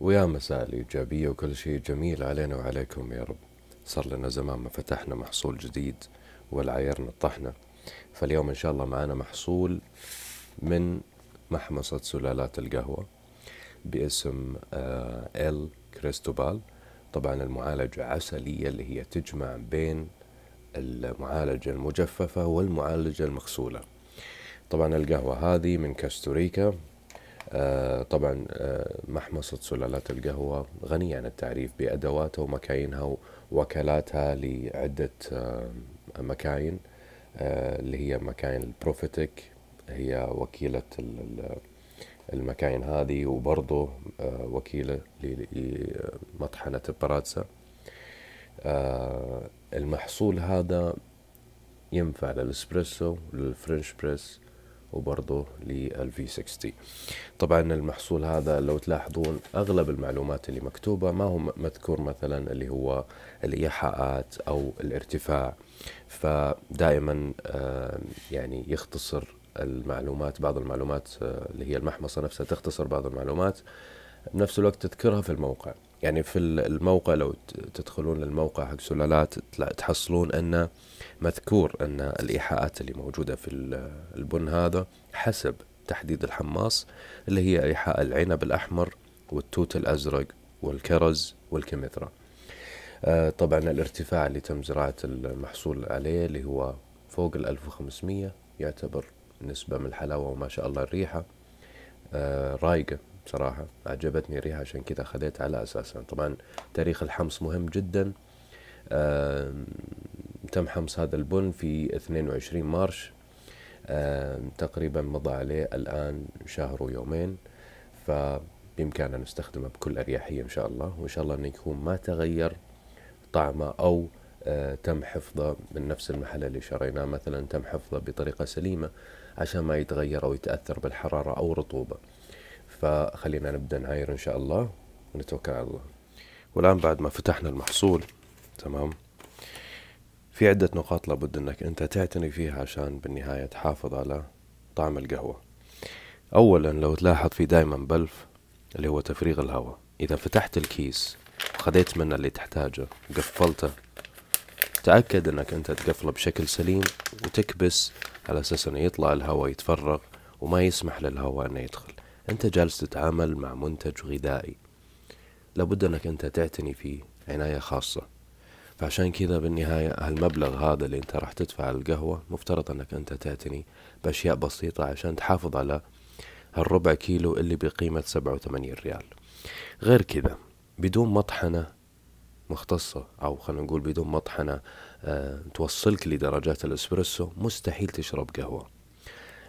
ويا مساء الإيجابية وكل شيء جميل علينا وعليكم يا رب صار لنا زمان ما فتحنا محصول جديد ولا طحنا فاليوم إن شاء الله معنا محصول من محمصة سلالات القهوة باسم آه، ال كريستوبال طبعا المعالجة عسلية اللي هي تجمع بين المعالجة المجففة والمعالجة المغسولة طبعا القهوة هذه من كاستوريكا آه، طبعا آه، محمصة سلالات القهوة غنية عن التعريف بأدواتها ومكاينها ووكالاتها لعدة آه، مكاين اللي هي مكاين البروفيتك هي وكيلة المكاين هذه وبرضه وكيلة لمطحنة البرادسة المحصول هذا ينفع للاسبريسو للفرنش بريس وبرضه للفي 60 طبعا المحصول هذا لو تلاحظون اغلب المعلومات اللي مكتوبه ما هو مذكور مثلا اللي هو الايحاءات او الارتفاع فدائما آه، يعني يختصر المعلومات بعض المعلومات آه، اللي هي المحمصه نفسها تختصر بعض المعلومات بنفس الوقت تذكرها في الموقع يعني في الموقع لو تدخلون للموقع حق سلالات تحصلون أن مذكور أن الإيحاءات اللي موجودة في البن هذا حسب تحديد الحماص اللي هي إيحاء العنب الأحمر والتوت الأزرق والكرز والكمثرى آه، طبعا الارتفاع اللي تم زراعة المحصول عليه اللي هو فوق ال 1500 يعتبر نسبة من الحلاوة وما شاء الله الريحة آه، رايقة صراحة أعجبتني الريحة عشان كذا خذيت على أساسها طبعا تاريخ الحمص مهم جدا تم حمص هذا البن في 22 مارش تقريبا مضى عليه الآن شهر ويومين فبإمكاننا نستخدمه بكل أريحية إن شاء الله وإن شاء الله أنه يكون ما تغير طعمه أو آه، تم حفظه من نفس المحل اللي شريناه مثلا تم حفظه بطريقة سليمة عشان ما يتغير أو يتأثر بالحرارة أو رطوبة فخلينا نبدا نعاير ان شاء الله ونتوكل على الله والان بعد ما فتحنا المحصول تمام في عدة نقاط لابد انك انت تعتني فيها عشان بالنهاية تحافظ على طعم القهوة اولا لو تلاحظ في دايما بلف اللي هو تفريغ الهواء اذا فتحت الكيس وخذيت منه اللي تحتاجه وقفلته تأكد انك انت تقفله بشكل سليم وتكبس على اساس انه يطلع الهواء يتفرغ وما يسمح للهواء انه يدخل أنت جالس تتعامل مع منتج غذائي لابد أنك أنت تعتني فيه عناية خاصة فعشان كذا بالنهاية هالمبلغ هذا اللي أنت راح تدفع على القهوة مفترض أنك أنت تعتني بأشياء بسيطة عشان تحافظ على هالربع كيلو اللي بقيمة سبعة وثمانين ريال غير كذا بدون مطحنة مختصة أو خلينا نقول بدون مطحنة أه توصلك لدرجات الإسبريسو مستحيل تشرب قهوة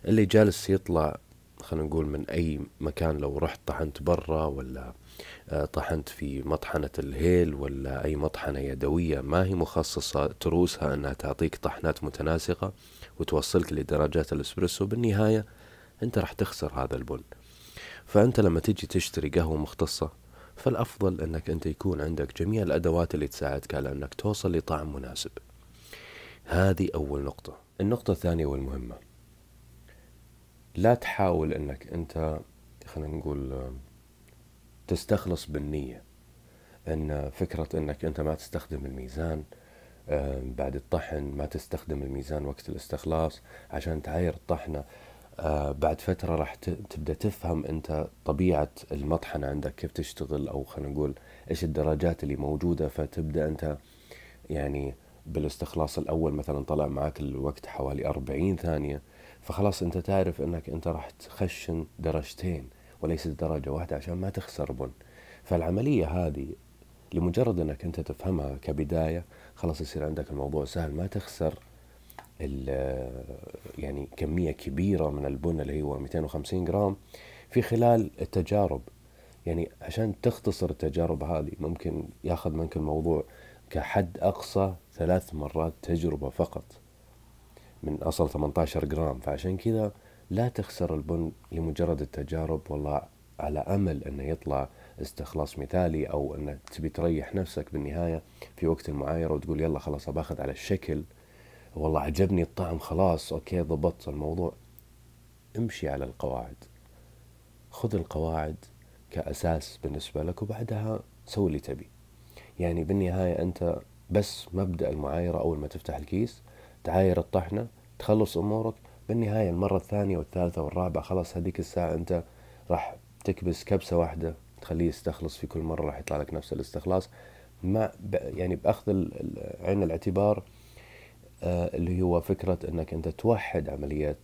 اللي جالس يطلع خلينا نقول من اي مكان لو رحت طحنت برا ولا آه، طحنت في مطحنة الهيل ولا أي مطحنة يدوية ما هي مخصصة تروسها أنها تعطيك طحنات متناسقة وتوصلك لدرجات الإسبريسو بالنهاية أنت راح تخسر هذا البن فأنت لما تيجي تشتري قهوة مختصة فالأفضل أنك أنت يكون عندك جميع الأدوات اللي تساعدك على أنك توصل لطعم مناسب هذه أول نقطة النقطة الثانية والمهمة لا تحاول انك انت خلينا نقول تستخلص بالنيه ان فكره انك انت ما تستخدم الميزان آه، بعد الطحن ما تستخدم الميزان وقت الاستخلاص عشان تعاير الطحنه آه، بعد فتره راح تبدا تفهم انت طبيعه المطحنه عندك كيف تشتغل او خلينا نقول ايش الدرجات اللي موجوده فتبدا انت يعني بالاستخلاص الاول مثلا طلع معك الوقت حوالي 40 ثانيه فخلاص انت تعرف انك انت راح تخشن درجتين وليس درجة واحدة عشان ما تخسر بن فالعملية هذه لمجرد انك انت تفهمها كبداية خلاص يصير عندك الموضوع سهل ما تخسر آه، يعني كمية كبيرة من البن اللي هو 250 جرام في خلال التجارب يعني عشان تختصر التجارب هذه ممكن ياخذ منك الموضوع كحد أقصى ثلاث مرات تجربة فقط من اصل 18 جرام فعشان كذا لا تخسر البن لمجرد التجارب والله على امل انه يطلع استخلاص مثالي او انك تبي تريح نفسك بالنهايه في وقت المعايره وتقول يلا خلاص باخذ على الشكل والله عجبني الطعم خلاص اوكي ضبطت الموضوع امشي على القواعد خذ القواعد كاساس بالنسبه لك وبعدها سوي اللي تبي يعني بالنهايه انت بس مبدا المعايره اول ما تفتح الكيس تعاير الطحنه تخلص امورك بالنهايه المره الثانيه والثالثه والرابعه خلاص هذيك الساعه انت راح تكبس كبسه واحده تخليه يستخلص في كل مره راح يطلع لك نفس الاستخلاص مع يعني باخذ عين الاعتبار آه، اللي هو فكره انك انت توحد عمليه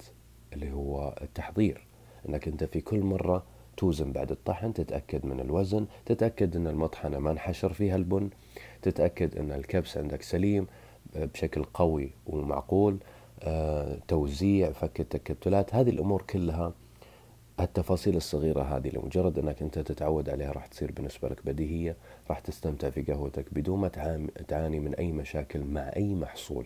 اللي هو التحضير انك انت في كل مره توزن بعد الطحن تتأكد من الوزن تتأكد أن المطحنة ما انحشر فيها البن تتأكد أن الكبس عندك سليم بشكل قوي ومعقول آه، توزيع فك التكتلات هذه الامور كلها التفاصيل الصغيرة هذه لمجرد انك انت تتعود عليها راح تصير بالنسبة لك بديهية، راح تستمتع في قهوتك بدون ما تعاني من اي مشاكل مع اي محصول.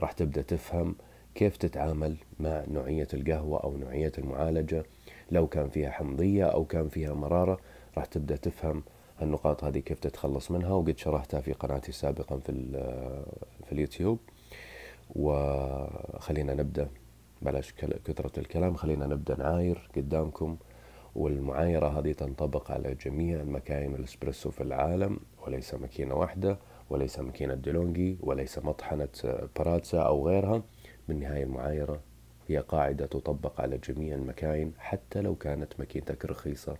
راح تبدا تفهم كيف تتعامل مع نوعية القهوة او نوعية المعالجة، لو كان فيها حمضية او كان فيها مرارة، راح تبدا تفهم النقاط هذه كيف تتخلص منها وقد شرحتها في قناتي سابقا في في اليوتيوب وخلينا نبدا بلاش كثرة الكلام خلينا نبدا نعاير قدامكم والمعايرة هذه تنطبق على جميع مكاين الاسبريسو في العالم وليس ماكينة واحدة وليس ماكينة ديلونجي وليس مطحنة براتسا أو غيرها بالنهاية المعايرة هي قاعدة تطبق على جميع المكاين حتى لو كانت ماكينتك رخيصة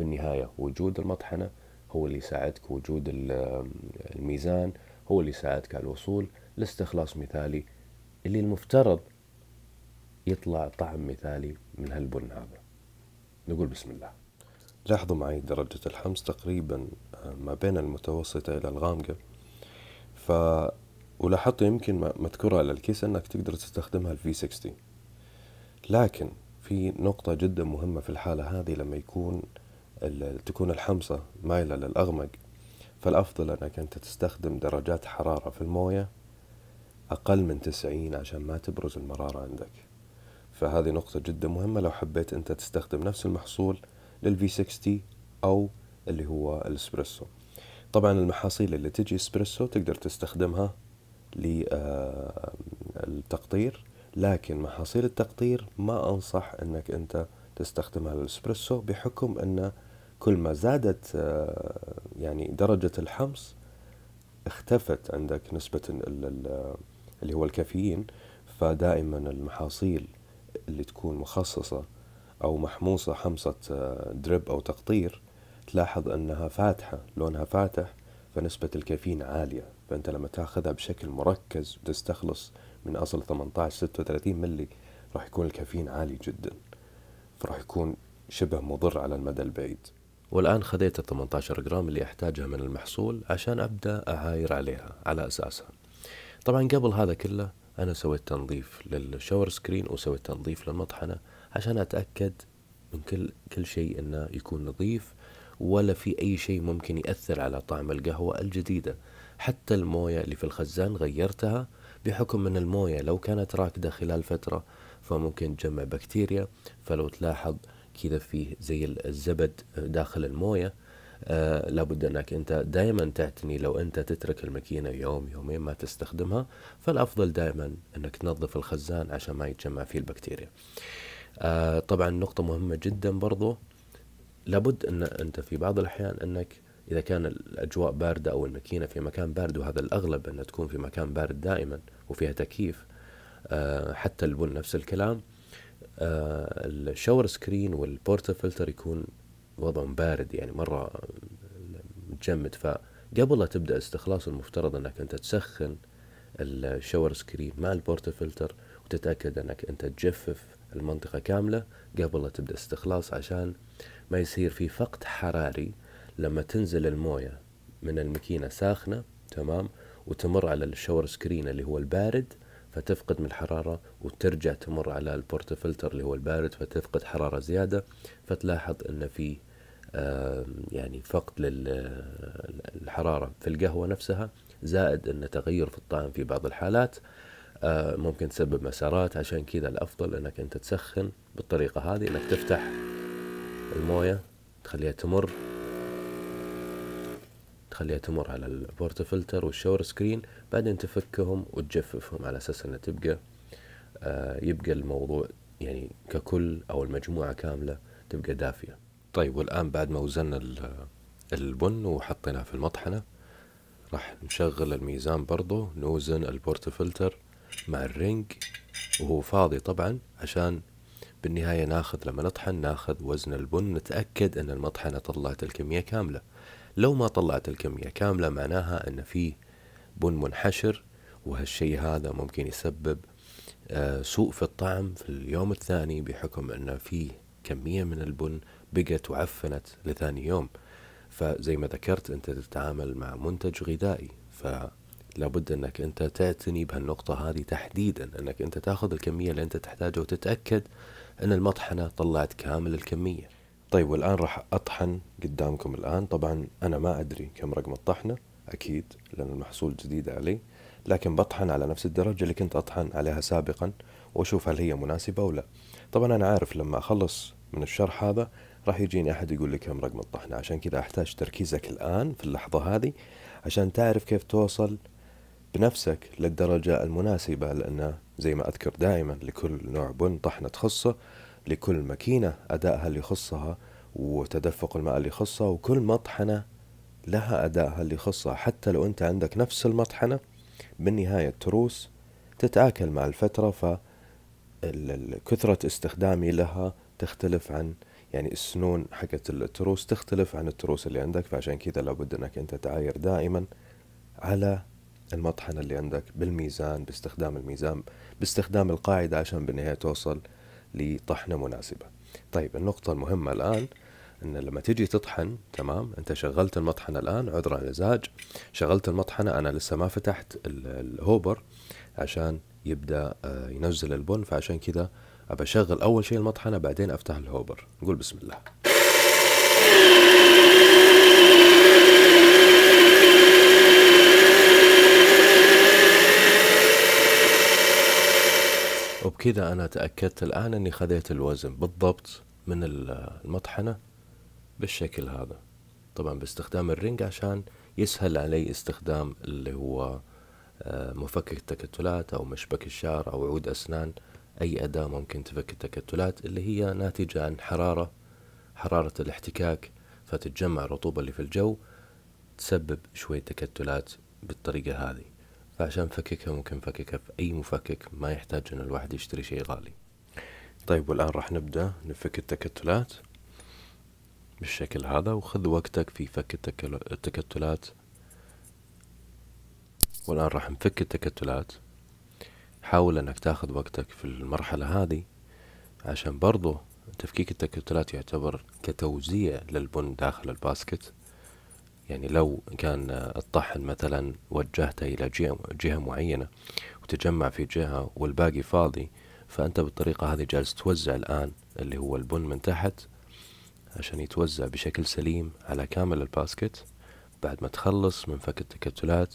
بالنهايه وجود المطحنه هو اللي يساعدك وجود الميزان هو اللي يساعدك على الوصول لاستخلاص مثالي اللي المفترض يطلع طعم مثالي من هالبن هذا نقول بسم الله لاحظوا معي درجة الحمص تقريبا آه، ما بين المتوسطة إلى الغامقة ف ولاحظت يمكن مذكورة على الكيس أنك تقدر تستخدمها الفي 60 لكن في نقطة جدا مهمة في الحالة هذه لما يكون تكون الحمصة مايلة للأغمق فالأفضل أنك أنت تستخدم درجات حرارة في الموية أقل من تسعين عشان ما تبرز المرارة عندك فهذه نقطة جدا مهمة لو حبيت أنت تستخدم نفس المحصول للفي 60 أو اللي هو الإسبريسو طبعا المحاصيل اللي تجي إسبريسو تقدر تستخدمها للتقطير آه، لكن محاصيل التقطير ما أنصح أنك أنت تستخدمها للإسبريسو بحكم أنه كل ما زادت آه، يعني درجة الحمص اختفت عندك نسبة اللي هو الكافيين فدائما المحاصيل اللي تكون مخصصة أو محموصة حمصة آه، درب أو تقطير تلاحظ أنها فاتحة لونها فاتح فنسبة الكافيين عالية فأنت لما تاخذها بشكل مركز وتستخلص من أصل 18 36 ملي راح يكون الكافيين عالي جدا فراح يكون شبه مضر على المدى البعيد والآن خذيت ال 18 جرام اللي أحتاجها من المحصول عشان أبدأ أعاير عليها على أساسها طبعا قبل هذا كله أنا سويت تنظيف للشاور سكرين وسويت تنظيف للمطحنة عشان أتأكد من كل كل شيء إنه يكون نظيف ولا في أي شيء ممكن يأثر على طعم القهوة الجديدة حتى الموية اللي في الخزان غيرتها بحكم أن الموية لو كانت راكدة خلال فترة فممكن تجمع بكتيريا فلو تلاحظ كذا فيه زي الزبد داخل المويه آه لابد انك انت دائما تعتني لو انت تترك الماكينه يوم يومين ما تستخدمها فالافضل دائما انك تنظف الخزان عشان ما يتجمع فيه البكتيريا. آه طبعا نقطه مهمه جدا برضو لابد ان انت في بعض الاحيان انك اذا كان الاجواء بارده او الماكينه في مكان بارد وهذا الاغلب انها تكون في مكان بارد دائما وفيها تكييف آه حتى البن نفس الكلام آه، الشاور سكرين والبورتا فلتر يكون وضعهم بارد يعني مرة متجمد فقبل لا تبدأ استخلاص المفترض انك انت تسخن الشاور سكرين مع البورتا فلتر وتتأكد انك انت تجفف المنطقة كاملة قبل لا تبدأ استخلاص عشان ما يصير في فقد حراري لما تنزل الموية من الماكينة ساخنة تمام وتمر على الشاور سكرين اللي هو البارد فتفقد من الحرارة وترجع تمر على البورتا فلتر اللي هو البارد فتفقد حرارة زيادة فتلاحظ أن في يعني فقد للحرارة في القهوة نفسها زائد أن تغير في الطعم في بعض الحالات آه، ممكن تسبب مسارات عشان كذا الأفضل أنك أنت تسخن بالطريقة هذه أنك تفتح الموية تخليها تمر تخليها تمر على البورت فلتر والشاور سكرين بعدين تفكهم وتجففهم على اساس انها تبقى آه يبقى الموضوع يعني ككل او المجموعه كامله تبقى دافيه طيب والان بعد ما وزنا البن وحطيناه في المطحنه راح نشغل الميزان برضو نوزن البورت فلتر مع الرنج وهو فاضي طبعا عشان بالنهاية ناخذ لما نطحن ناخذ وزن البن نتأكد أن المطحنة طلعت الكمية كاملة لو ما طلعت الكمية كاملة معناها أن فيه بن منحشر وهالشيء هذا ممكن يسبب آه، سوء في الطعم في اليوم الثاني بحكم أن فيه كمية من البن بقت وعفنت لثاني يوم فزي ما ذكرت أنت تتعامل مع منتج غذائي فلابد أنك أنت تعتني بهالنقطة هذه تحديدا أنك أنت تاخذ الكمية اللي أنت تحتاجها وتتأكد أن المطحنة طلعت كامل الكمية طيب والآن راح أطحن قدامكم الآن طبعا أنا ما أدري كم رقم الطحنة أكيد لأن المحصول جديد علي لكن بطحن على نفس الدرجة اللي كنت أطحن عليها سابقا وأشوف هل هي مناسبة أو لا طبعا أنا عارف لما أخلص من الشرح هذا راح يجيني أحد يقول لي كم رقم الطحنة عشان كذا أحتاج تركيزك الآن في اللحظة هذه عشان تعرف كيف توصل بنفسك للدرجة المناسبة لأن زي ما أذكر دائما لكل نوع بن طحنة تخصه لكل ماكينة أدائها اللي يخصها وتدفق الماء اللي يخصها وكل مطحنة لها أدائها اللي يخصها حتى لو أنت عندك نفس المطحنة بالنهاية التروس تتآكل مع الفترة ف كثرة استخدامي لها تختلف عن يعني السنون حقت التروس تختلف عن التروس اللي عندك فعشان كذا لابد انك انت تعاير دائما على المطحنة اللي عندك بالميزان باستخدام الميزان باستخدام القاعدة عشان بالنهاية توصل لطحنه مناسبه طيب النقطه المهمه الان ان لما تجي تطحن تمام انت شغلت المطحنه الان عذرا لزاج شغلت المطحنه انا لسه ما فتحت الهوبر عشان يبدا آه، ينزل البن فعشان كذا ابى اشغل اول شيء المطحنه بعدين افتح الهوبر نقول بسم الله وبكذا أنا تأكدت الآن أني خذيت الوزن بالضبط من المطحنة بالشكل هذا طبعا باستخدام الرنج عشان يسهل علي استخدام اللي هو آه، مفكك التكتلات أو مشبك الشعر أو عود أسنان أي أداة ممكن تفك التكتلات اللي هي ناتجة عن حرارة حرارة الاحتكاك فتتجمع الرطوبة اللي في الجو تسبب شوية تكتلات بالطريقة هذه فعشان نفككها ممكن نفككها في أي مفكك ما يحتاج أن الواحد يشتري شيء غالي طيب والآن راح نبدأ نفك التكتلات بالشكل هذا وخذ وقتك في فك التكتلات والآن راح نفك التكتلات حاول أنك تاخذ وقتك في المرحلة هذه عشان برضو تفكيك التكتلات يعتبر كتوزيع للبن داخل الباسكت يعني لو كان الطحن مثلا وجهته إلى جهة معينة وتجمع في جهة والباقي فاضي فأنت بالطريقة هذه جالس توزع الآن اللي هو البن من تحت عشان يتوزع بشكل سليم على كامل الباسكت بعد ما تخلص من فك التكتلات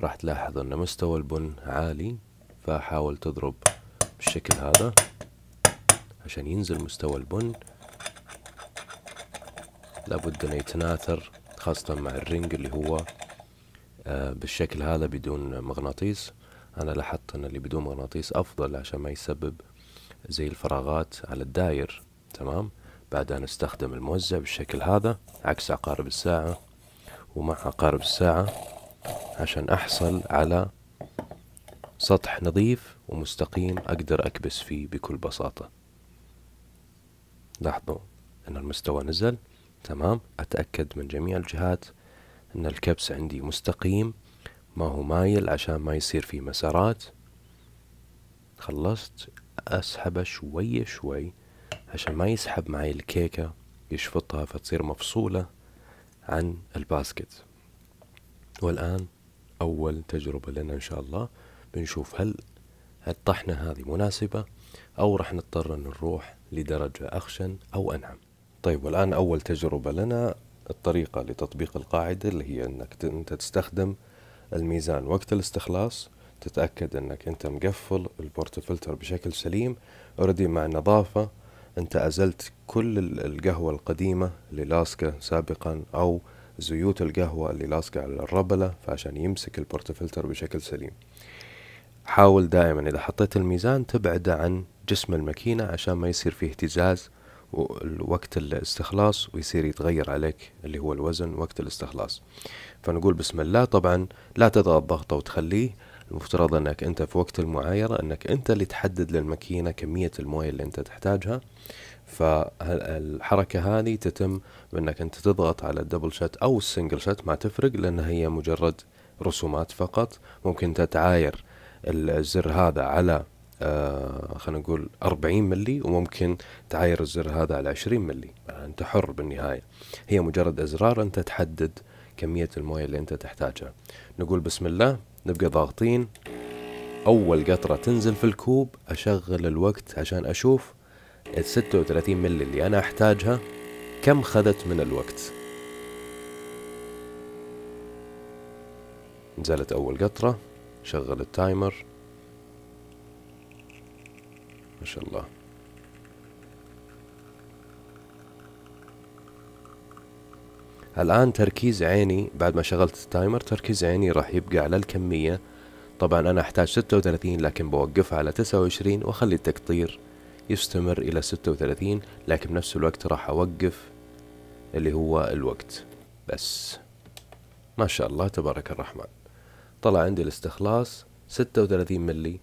راح تلاحظ أن مستوى البن عالي فحاول تضرب بالشكل هذا عشان ينزل مستوى البن لابد أن يتناثر خاصة مع الرنج اللي هو آه، بالشكل هذا بدون مغناطيس أنا لاحظت أن اللي بدون مغناطيس أفضل عشان ما يسبب زي الفراغات على الداير تمام بعدها نستخدم الموزع بالشكل هذا عكس عقارب الساعة ومع عقارب الساعة عشان أحصل على سطح نظيف ومستقيم أقدر أكبس فيه بكل بساطة لاحظوا أن المستوى نزل تمام أتأكد من جميع الجهات أن الكبس عندي مستقيم ما هو مايل عشان ما يصير فيه مسارات خلصت أسحبه شوي شوي عشان ما يسحب معي الكيكة يشفطها فتصير مفصولة عن الباسكت والآن أول تجربة لنا إن شاء الله بنشوف هل الطحنة هذه مناسبة أو راح نضطر نروح لدرجة أخشن أو أنعم طيب والآن أول تجربة لنا الطريقة لتطبيق القاعدة اللي هي أنك أنت تستخدم الميزان وقت الاستخلاص تتأكد أنك أنت مقفل البورت فلتر بشكل سليم اوريدي مع النظافة أنت أزلت كل القهوة القديمة اللي لاسقة سابقا أو زيوت القهوة اللي لاصقه على الربلة فعشان يمسك البورت فلتر بشكل سليم حاول دائما إذا حطيت الميزان تبعده عن جسم الماكينة عشان ما يصير فيه اهتزاز وقت الاستخلاص ويصير يتغير عليك اللي هو الوزن وقت الاستخلاص فنقول بسم الله طبعا لا تضغط ضغطه وتخليه المفترض انك انت في وقت المعايرة انك انت اللي تحدد للماكينة كمية الموية اللي انت تحتاجها فالحركة هذه تتم بانك انت تضغط على الدبل شات او السنجل شات ما تفرق لان هي مجرد رسومات فقط ممكن تتعاير الزر هذا على آه، خلينا نقول 40 ملي وممكن تعاير الزر هذا على 20 ملي آه، انت حر بالنهايه هي مجرد ازرار انت تحدد كميه المويه اللي انت تحتاجها نقول بسم الله نبقى ضاغطين اول قطره تنزل في الكوب اشغل الوقت عشان اشوف ال 36 ملي اللي انا احتاجها كم خذت من الوقت نزلت اول قطره شغل التايمر ما شاء الله الآن تركيز عيني بعد ما شغلت التايمر تركيز عيني راح يبقى على الكمية طبعا أنا أحتاج ستة وثلاثين لكن بوقفها على تسعة وعشرين وأخلي التقطير يستمر إلى ستة وثلاثين لكن بنفس الوقت راح أوقف اللي هو الوقت بس ما شاء الله تبارك الرحمن طلع عندي الاستخلاص ستة وثلاثين ملي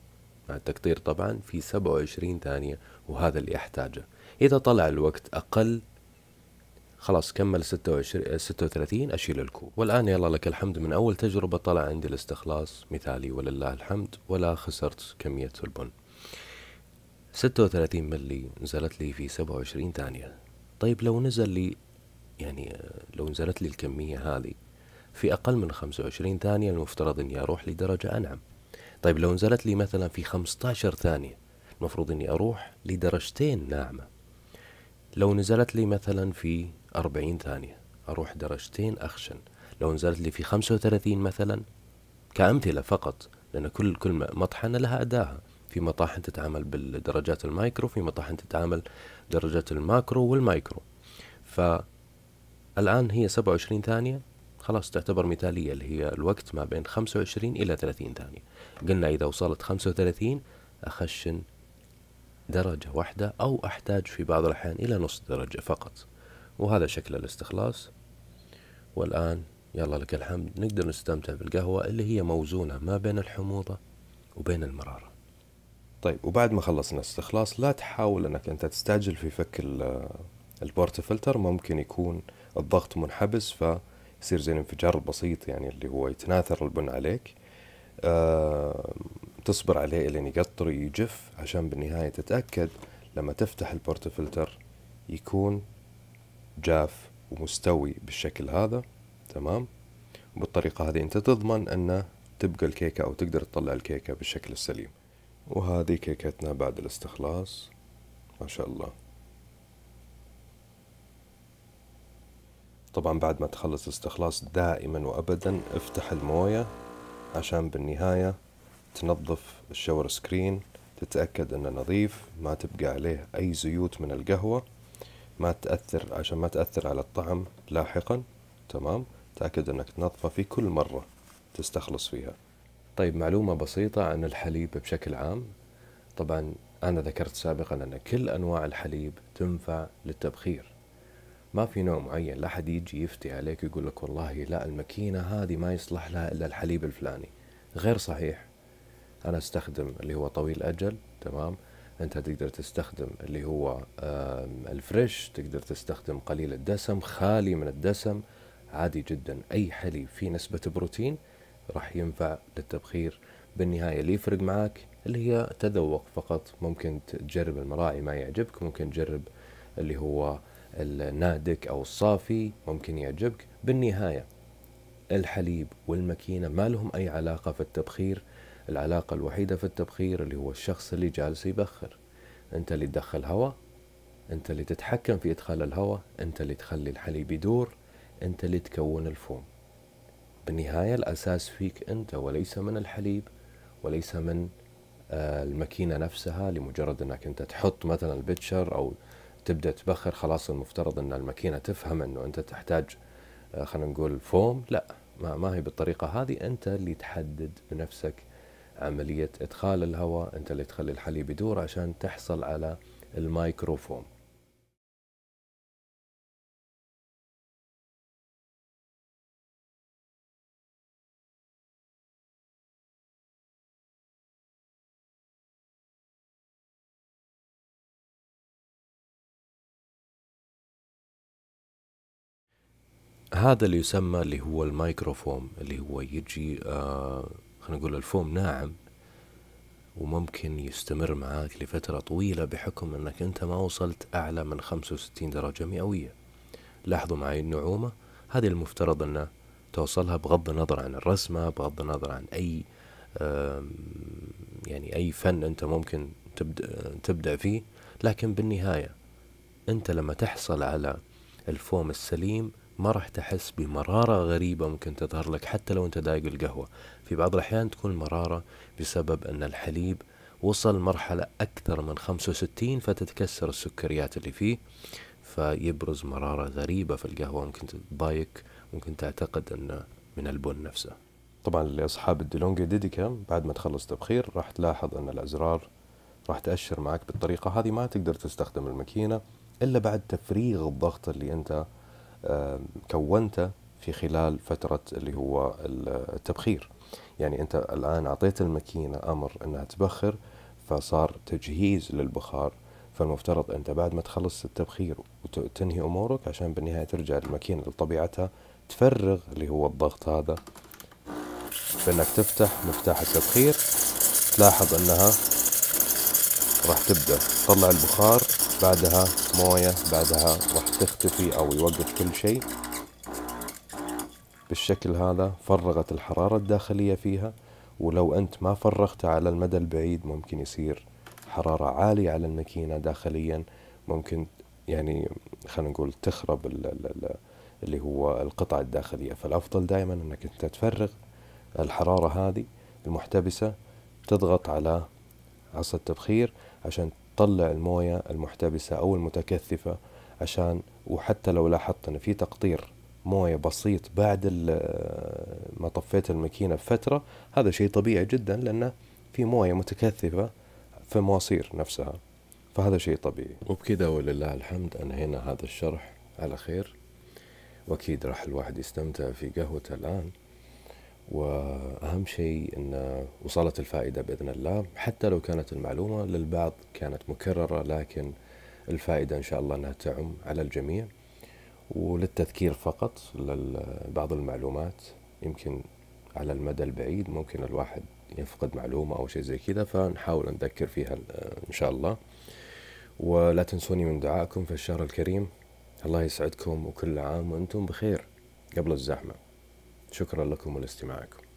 مع التقطير طبعا في 27 ثانية وهذا اللي أحتاجه إذا طلع الوقت أقل خلاص كمل 26 36 آه، أشيل الكوب والآن يلا لك الحمد من أول تجربة طلع عندي الاستخلاص مثالي ولله الحمد ولا خسرت كمية البن 36 ملي نزلت لي في 27 ثانية طيب لو نزل لي يعني آه، لو نزلت لي الكمية هذه في أقل من 25 ثانية المفترض أني أروح لدرجة أنعم طيب لو نزلت لي مثلا في 15 ثانية المفروض اني اروح لدرجتين ناعمة لو نزلت لي مثلا في 40 ثانية اروح درجتين اخشن لو نزلت لي في 35 مثلا كأمثلة فقط لأن كل كل مطحنة لها أداها في مطاحن تتعامل بالدرجات المايكرو في مطاحن تتعامل درجات الماكرو والمايكرو فالآن هي 27 ثانية خلاص تعتبر مثالية اللي هي الوقت ما بين 25 إلى 30 ثانية قلنا إذا وصلت 35 أخشن درجة واحدة أو أحتاج في بعض الأحيان إلى نص درجة فقط وهذا شكل الاستخلاص والآن يلا لك الحمد نقدر نستمتع بالقهوة اللي هي موزونة ما بين الحموضة وبين المرارة طيب وبعد ما خلصنا استخلاص لا تحاول أنك أنت تستعجل في فك آه، البورت فلتر ممكن يكون الضغط منحبس فيصير زي الانفجار البسيط يعني اللي هو يتناثر البن عليك آه، تصبر عليه لين يقطر ويجف عشان بالنهاية تتأكد لما تفتح البورت فلتر يكون جاف ومستوي بالشكل هذا تمام وبالطريقة هذه انت تضمن انه تبقى الكيكة او تقدر تطلع الكيكة بالشكل السليم وهذه كيكتنا بعد الاستخلاص ما شاء الله طبعا بعد ما تخلص الاستخلاص دائما وابدا افتح المويه عشان بالنهاية تنظف الشاور سكرين تتأكد انه نظيف ما تبقى عليه اي زيوت من القهوة ما تأثر عشان ما تأثر على الطعم لاحقا تمام تأكد انك تنظفه في كل مرة تستخلص فيها طيب معلومة بسيطة عن الحليب بشكل عام طبعا أنا ذكرت سابقا أن كل أنواع الحليب تنفع للتبخير ما في نوع معين لا حد يجي يفتي عليك يقول لك والله لا الماكينة هذه ما يصلح لها إلا الحليب الفلاني غير صحيح أنا أستخدم اللي هو طويل الأجل تمام أنت تقدر تستخدم اللي هو الفريش تقدر تستخدم قليل الدسم خالي من الدسم عادي جدا أي حليب فيه نسبة بروتين راح ينفع للتبخير بالنهاية اللي يفرق معاك اللي هي تذوق فقط ممكن تجرب المراعي ما يعجبك ممكن تجرب اللي هو النادك أو الصافي ممكن يعجبك بالنهاية الحليب والماكينة ما لهم أي علاقة في التبخير العلاقة الوحيدة في التبخير اللي هو الشخص اللي جالس يبخر أنت اللي تدخل هواء أنت اللي تتحكم في إدخال الهواء أنت اللي تخلي الحليب يدور أنت اللي تكون الفوم بالنهاية الأساس فيك أنت وليس من الحليب وليس من آه، الماكينة نفسها لمجرد أنك أنت تحط مثلا البتشر أو تبدا تبخر خلاص المفترض ان الماكينه تفهم انه انت تحتاج آه، خلينا نقول فوم لا ما, ما هي بالطريقه هذه انت اللي تحدد بنفسك عمليه ادخال الهواء انت اللي تخلي الحليب يدور عشان تحصل على المايكروفوم هذا اللي يسمى اللي هو المايكروفوم اللي هو يجي آه خلينا نقول الفوم ناعم وممكن يستمر معاك لفترة طويلة بحكم انك انت ما وصلت اعلى من خمسة وستين درجة مئوية لاحظوا معي النعومة هذه المفترض انه توصلها بغض النظر عن الرسمة بغض النظر عن اي يعني اي فن انت ممكن تبدأ, تبدأ فيه لكن بالنهاية انت لما تحصل على الفوم السليم ما راح تحس بمرارة غريبة ممكن تظهر لك حتى لو انت دايق القهوة في بعض الأحيان تكون مرارة بسبب أن الحليب وصل مرحلة أكثر من 65 فتتكسر السكريات اللي فيه فيبرز مرارة غريبة في القهوة ممكن تضايق ممكن تعتقد أنه من البن نفسه طبعا لأصحاب الديلونجي ديديكا بعد ما تخلص تبخير راح تلاحظ أن الأزرار راح تأشر معك بالطريقة هذه ما تقدر تستخدم الماكينة إلا بعد تفريغ الضغط اللي أنت كونته في خلال فترة اللي هو التبخير يعني أنت الآن أعطيت الماكينة أمر أنها تبخر فصار تجهيز للبخار فالمفترض أنت بعد ما تخلص التبخير وتنهي أمورك عشان بالنهاية ترجع الماكينة لطبيعتها تفرغ اللي هو الضغط هذا بأنك تفتح مفتاح التبخير تلاحظ أنها راح تبدأ تطلع البخار بعدها موية بعدها راح تختفي أو يوقف كل شيء بالشكل هذا فرغت الحرارة الداخلية فيها ولو أنت ما فرغتها على المدى البعيد ممكن يصير حرارة عالية على الماكينة داخليا ممكن يعني خلينا نقول تخرب اللي هو القطع الداخلية فالأفضل دائما أنك أنت تفرغ الحرارة هذه المحتبسة تضغط على عصا التبخير عشان طلع المويه المحتبسه او المتكثفه عشان وحتى لو لاحظت ان في تقطير مويه بسيط بعد ما طفيت الماكينه بفتره هذا شيء طبيعي جدا لانه في مويه متكثفه في المواصير نفسها فهذا شيء طبيعي وبكذا ولله الحمد انهينا هذا الشرح على خير واكيد راح الواحد يستمتع في قهوته الان واهم شيء ان وصلت الفائده باذن الله حتى لو كانت المعلومه للبعض كانت مكرره لكن الفائده ان شاء الله انها تعم على الجميع وللتذكير فقط لبعض المعلومات يمكن على المدى البعيد ممكن الواحد يفقد معلومه او شيء زي كذا فنحاول نذكر فيها ان شاء الله ولا تنسوني من دعائكم في الشهر الكريم الله يسعدكم وكل عام وانتم بخير قبل الزحمه شكرا لكم ولاستماعكم